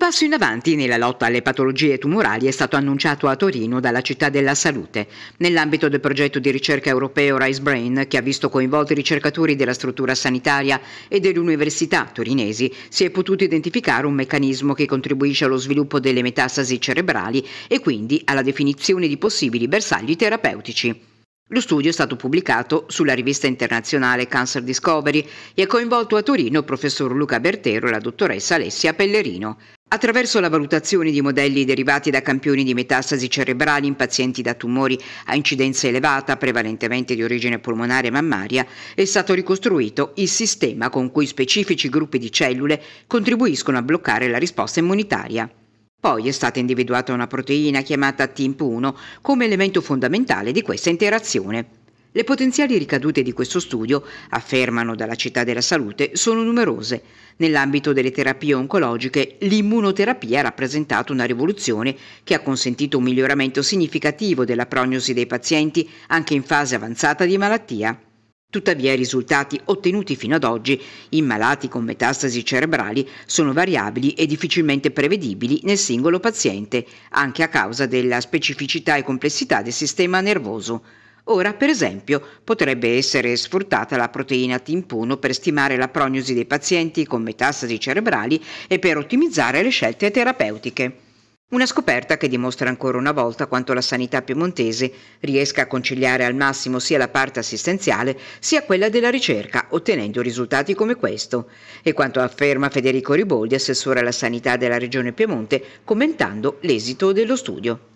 passo in avanti nella lotta alle patologie tumorali è stato annunciato a Torino dalla Città della Salute, nell'ambito del progetto di ricerca europeo Rise Brain, che ha visto coinvolti ricercatori della struttura sanitaria e dell'università torinesi, si è potuto identificare un meccanismo che contribuisce allo sviluppo delle metastasi cerebrali e quindi alla definizione di possibili bersagli terapeutici. Lo studio è stato pubblicato sulla rivista internazionale Cancer Discovery e ha coinvolto a Torino il professor Luca Bertero e la dottoressa Alessia Pellerino. Attraverso la valutazione di modelli derivati da campioni di metastasi cerebrali in pazienti da tumori a incidenza elevata, prevalentemente di origine polmonare e mammaria, è stato ricostruito il sistema con cui specifici gruppi di cellule contribuiscono a bloccare la risposta immunitaria. Poi è stata individuata una proteina chiamata TIMP1 come elemento fondamentale di questa interazione. Le potenziali ricadute di questo studio, affermano dalla Città della Salute, sono numerose. Nell'ambito delle terapie oncologiche, l'immunoterapia ha rappresentato una rivoluzione che ha consentito un miglioramento significativo della prognosi dei pazienti anche in fase avanzata di malattia. Tuttavia i risultati ottenuti fino ad oggi in malati con metastasi cerebrali sono variabili e difficilmente prevedibili nel singolo paziente, anche a causa della specificità e complessità del sistema nervoso. Ora, per esempio, potrebbe essere sfruttata la proteina TIMP1 per stimare la prognosi dei pazienti con metastasi cerebrali e per ottimizzare le scelte terapeutiche. Una scoperta che dimostra ancora una volta quanto la sanità piemontese riesca a conciliare al massimo sia la parte assistenziale sia quella della ricerca, ottenendo risultati come questo, e quanto afferma Federico Riboldi, assessore alla sanità della Regione Piemonte, commentando l'esito dello studio.